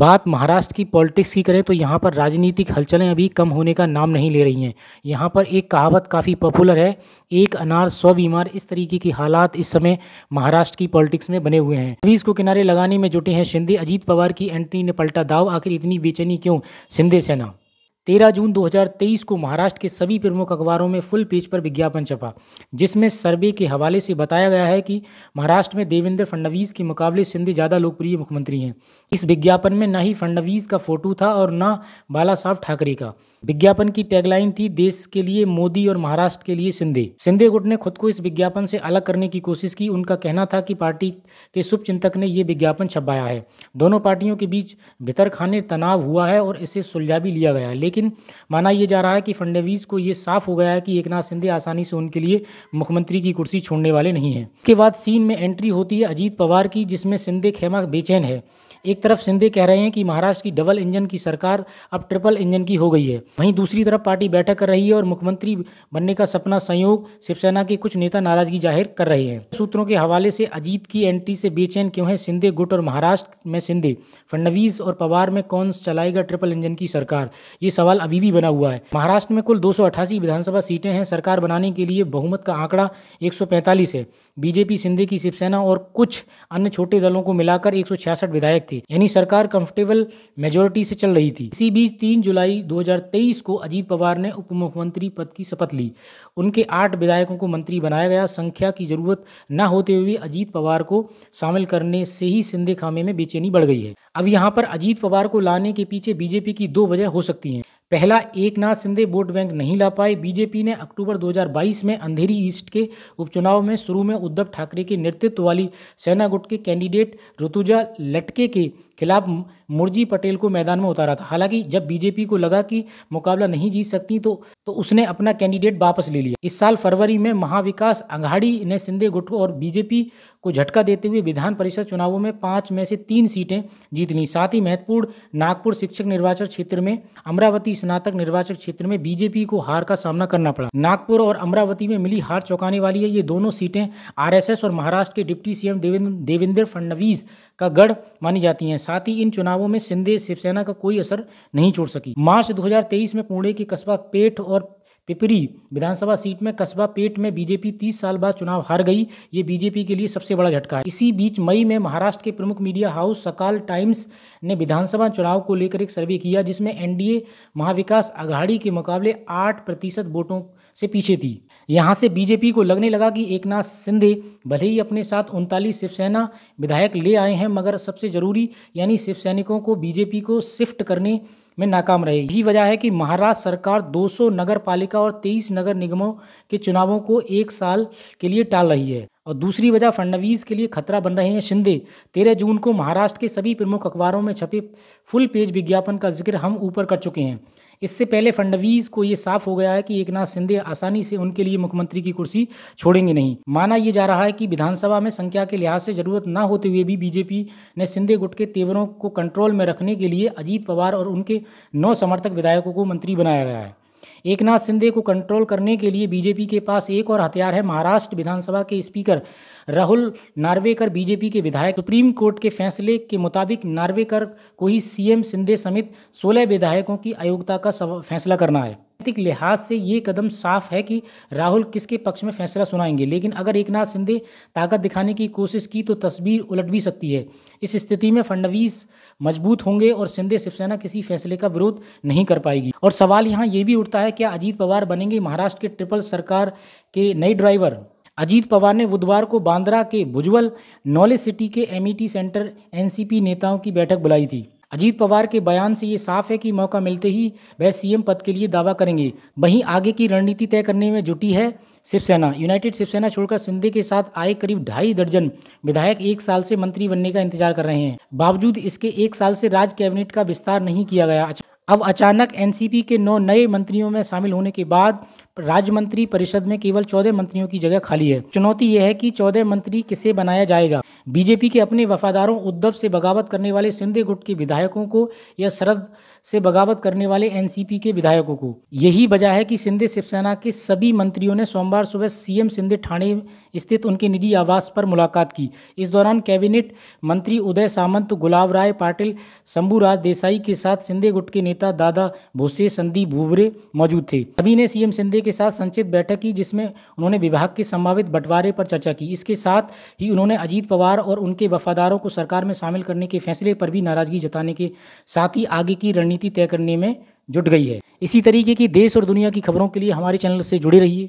बात महाराष्ट्र की पॉलिटिक्स की करें तो यहाँ पर राजनीतिक हलचलें अभी कम होने का नाम नहीं ले रही हैं यहाँ पर एक कहावत काफ़ी पॉपुलर है एक अनार सौ बीमार इस तरीके की हालात इस समय महाराष्ट्र की पॉलिटिक्स में बने हुए हैं मरीज को किनारे लगाने में जुटे हैं शिंदे अजीत पवार की एंट्री ने पलटा दाव आखिर इतनी बेचैनी क्यों शिंदे सेना तेरह जून 2023 को महाराष्ट्र के सभी प्रमुख अखबारों में फुल पेज पर विज्ञापन छपा जिसमें सर्वे के हवाले से बताया गया है कि महाराष्ट्र में देवेंद्र फडणवीस के मुकाबले शिंदे ज़्यादा लोकप्रिय मुख्यमंत्री हैं इस विज्ञापन में न ही फडणवीस का फोटो था और न बाला साहब ठाकरे का विज्ञापन की टैगलाइन थी देश के लिए मोदी और महाराष्ट्र के लिए सिंधे सिंधे गुट ने खुद को इस विज्ञापन से अलग करने की कोशिश की उनका कहना था कि पार्टी के शुभ ने ये विज्ञापन छपाया है दोनों पार्टियों के बीच भितर खाने तनाव हुआ है और इसे सुलझा भी लिया गया है लेकिन माना यह जा रहा है कि फडणवीस को यह साफ हो गया है कि एक शिंदे आसानी से उनके लिए मुख्यमंत्री की कुर्सी छोड़ने वाले नहीं है इसके बाद सीन में एंट्री होती है अजीत पवार की जिसमें सिंधे खेमा बेचैन है एक तरफ सिंधे कह रहे हैं कि महाराष्ट्र की डबल इंजन की सरकार अब ट्रिपल इंजन की हो गई है वहीं दूसरी तरफ पार्टी बैठक कर रही है और मुख्यमंत्री बनने का सपना संयोग शिवसेना के कुछ नेता नाराजगी जाहिर कर रहे हैं सूत्रों के हवाले से अजीत की एंट्री से बेचैन क्यों है सिंधे गुट और महाराष्ट्र में सिंधे फडणवीस और पवार में कौन चलाएगा ट्रिपल इंजन की सरकार ये सवाल अभी भी बना हुआ है महाराष्ट्र में कुल दो विधानसभा सीटें हैं सरकार बनाने के लिए बहुमत का आंकड़ा एक है बीजेपी सिंधे की शिवसेना और कुछ अन्य छोटे दलों को मिलाकर एक विधायक थे थे यानी सरकार कंफर्टेबल मेजोरिटी से चल रही थी इसी बीच तीन जुलाई 2023 को अजीत पवार ने उप मुख्यमंत्री पद की शपथ ली उनके आठ विधायकों को मंत्री बनाया गया संख्या की जरूरत न होते हुए अजीत पवार को शामिल करने से ही सिंधे खामे में बेचैनी बढ़ गई है अब यहाँ पर अजीत पवार को लाने के पीछे बीजेपी की दो वजह हो सकती हैं पहला एक नाथ शिंदे वोट बैंक नहीं ला पाए बीजेपी ने अक्टूबर 2022 में अंधेरी ईस्ट के उपचुनाव में शुरू में उद्धव ठाकरे के नेतृत्व वाली सेना गुट के कैंडिडेट ऋतुजा लटके के खिलाफ मुर्जी पटेल को मैदान में उतारा था हालांकि जब बीजेपी को लगा कि मुकाबला नहीं जीत सकती तो तो उसने अपना कैंडिडेट वापस ले लिया इस साल फरवरी में महाविकास आघाड़ी ने सिंधे गुट और बीजेपी को झटका देते हुए विधान परिषद चुनावों में पाँच में से तीन सीटें जीत ली साथ ही महत्वपूर्ण नागपुर शिक्षक निर्वाचन क्षेत्र में अमरावती स्नातक निर्वाचन क्षेत्र में बीजेपी को हार का सामना करना पड़ा नागपुर और अमरावती में मिली हार चौंकाने वाली है ये दोनों सीटें आरएसएस और महाराष्ट्र के डिप्टी सीएम देवेंद्र फडणवीस का गढ़ मानी जाती हैं साथ ही इन चुनावों में सिंधे शिवसेना का कोई असर नहीं छोड़ सकी मार्च 2023 में पुणे की कस्बा पेठ और पिपरी विधानसभा सीट में कस्बा पेट में बीजेपी 30 साल बाद चुनाव हार गई ये बीजेपी के लिए सबसे बड़ा झटका है इसी बीच मई में महाराष्ट्र के प्रमुख मीडिया हाउस सकाल टाइम्स ने विधानसभा चुनाव को लेकर एक सर्वे किया जिसमें एनडीए महाविकास आघाड़ी के मुकाबले 8 प्रतिशत वोटों से पीछे थी यहाँ से बीजेपी को लगने लगा कि एकनाथ शिंदे भले ही अपने साथ उनतालीस शिवसेना विधायक ले आए हैं मगर सबसे जरूरी यानी शिव सैनिकों को बीजेपी को शिफ्ट करने में नाकाम रहे यही वजह है कि महाराष्ट्र सरकार 200 नगर पालिका और 23 नगर निगमों के चुनावों को एक साल के लिए टाल रही है और दूसरी वजह फडणवीस के लिए खतरा बन रहे हैं शिंदे तेरह जून को महाराष्ट्र के सभी प्रमुख अखबारों में छपे फुल पेज विज्ञापन का जिक्र हम ऊपर कर चुके हैं इससे पहले फडणवीस को ये साफ हो गया है कि एक नाथ शिंदे आसानी से उनके लिए मुख्यमंत्री की कुर्सी छोड़ेंगे नहीं माना यह जा रहा है कि विधानसभा में संख्या के लिहाज से जरूरत न होते हुए भी बीजेपी ने शिंदे गुट के तेवरों को कंट्रोल में रखने के लिए अजीत पवार और उनके नौ समर्थक विधायकों को मंत्री बनाया गया है एकनाथ शिंदे को कंट्रोल करने के लिए बीजेपी के पास एक और हथियार है महाराष्ट्र विधानसभा के स्पीकर राहुल नार्वेकर बीजेपी के विधायक सुप्रीम कोर्ट के फैसले के मुताबिक नार्वेकर को ही सीएम शिंदे समेत सोलह विधायकों की अयोग्यता का फैसला करना है राजनीतिक लिहाज से ये कदम साफ है कि राहुल किसके पक्ष में फैसला सुनाएंगे लेकिन अगर एक नाथ शिंदे ताकत दिखाने की कोशिश की तो तस्वीर उलट भी सकती है इस स्थिति में फडणवीस मजबूत होंगे और शिंदे शिवसेना किसी फैसले का विरोध नहीं कर पाएगी और सवाल यहाँ ये भी उठता है क्या अजीत पवार बनेंगे महाराष्ट्र के ट्रिपल सरकार के नए ड्राइवर अजीत पवार ने बुधवार को बांद्रा के भुजवल नॉलेज सिटी के एमईटी e सेंटर एनसीपी नेताओं की बैठक बुलाई थी अजीत पवार के बयान से ये साफ है कि मौका मिलते ही वह सीएम पद के लिए दावा करेंगे वहीं आगे की रणनीति तय करने में जुटी है शिवसेना यूनाइटेड शिवसेना छोड़कर सिंधे के साथ आए करीब ढाई दर्जन विधायक एक साल से मंत्री बनने का इंतजार कर रहे हैं बावजूद इसके एक साल से राज्य कैबिनेट का विस्तार नहीं किया गया अब अचानक एनसीपी के नौ नए मंत्रियों में शामिल होने के बाद राज्य मंत्री परिषद में केवल चौदह मंत्रियों की जगह खाली है चुनौती यह है कि चौदह मंत्री किसे बनाया जाएगा बीजेपी के अपने वफादारों उद्धव से बगावत करने वाले सिंधे गुट के विधायकों को यह शरद से बगावत करने वाले एनसीपी के विधायकों को यही वजह है कि सिंधे शिवसेना के सभी मंत्रियों ने सोमवार सुबह सीएम सिंधे ठाणे स्थित उनके निजी आवास पर मुलाकात की इस दौरान कैबिनेट मंत्री उदय सामंत गुलाब राय पाटिल शंभुराज देसाई के साथ सिंधे गुट के नेता दादा भोसे संदीप भूवरे मौजूद थे सभी ने सीएम सिंधे के साथ संचित बैठक की जिसमें उन्होंने विभाग के संभावित बंटवारे पर चर्चा की इसके साथ ही उन्होंने अजीत पवार और उनके वफादारों को सरकार में शामिल करने के फैसले पर भी नाराजगी जताने के साथ ही आगे की रणनीति रणनीति तय करने में जुट गई है इसी तरीके की देश और दुनिया की खबरों के लिए हमारे चैनल से जुड़े रहिए